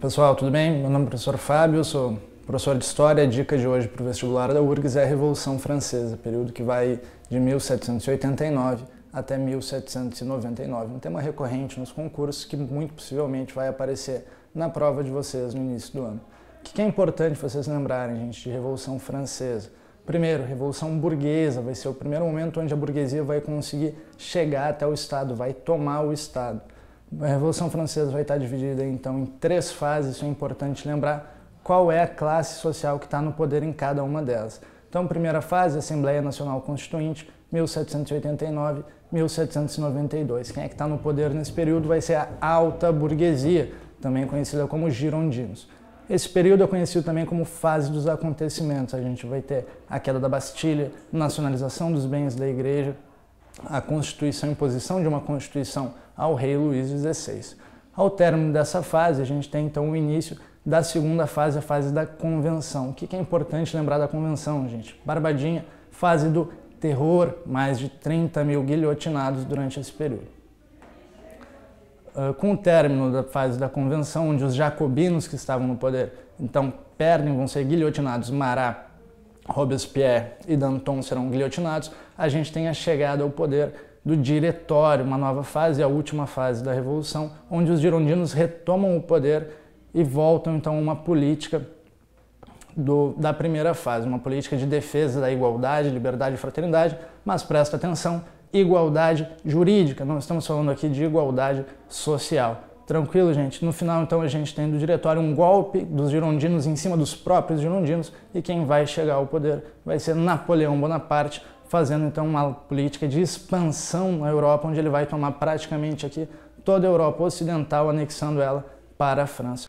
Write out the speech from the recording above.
pessoal, tudo bem? Meu nome é professor Fábio, sou professor de História. A dica de hoje para o vestibular da URGS é a Revolução Francesa, período que vai de 1789 até 1799, um tema recorrente nos concursos que muito possivelmente vai aparecer na prova de vocês no início do ano. O que é importante vocês lembrarem, gente, de Revolução Francesa? Primeiro, Revolução Burguesa vai ser o primeiro momento onde a burguesia vai conseguir chegar até o Estado, vai tomar o Estado. A Revolução Francesa vai estar dividida então em três fases, isso é importante lembrar qual é a classe social que está no poder em cada uma delas. Então, primeira fase, Assembleia Nacional Constituinte, 1789, 1792. Quem é que está no poder nesse período vai ser a alta burguesia, também conhecida como girondinos. Esse período é conhecido também como fase dos acontecimentos. A gente vai ter a queda da Bastilha, nacionalização dos bens da Igreja, a Constituição, imposição de uma Constituição ao rei Luís XVI. Ao término dessa fase, a gente tem então o início da segunda fase, a fase da convenção. O que é importante lembrar da convenção, gente? Barbadinha, fase do terror, mais de 30 mil guilhotinados durante esse período. Ah, com o término da fase da convenção, onde os jacobinos que estavam no poder, então, perdem, vão ser guilhotinados, Mará Robespierre e Danton serão guilhotinados, a gente tem a chegada ao poder do Diretório, uma nova fase, a última fase da Revolução, onde os girondinos retomam o poder e voltam então a uma política do, da primeira fase, uma política de defesa da igualdade, liberdade e fraternidade, mas presta atenção, igualdade jurídica, não estamos falando aqui de igualdade social. Tranquilo, gente? No final, então, a gente tem do diretório um golpe dos girondinos em cima dos próprios girondinos e quem vai chegar ao poder vai ser Napoleão Bonaparte, fazendo então uma política de expansão na Europa, onde ele vai tomar praticamente aqui toda a Europa Ocidental, anexando ela para a França.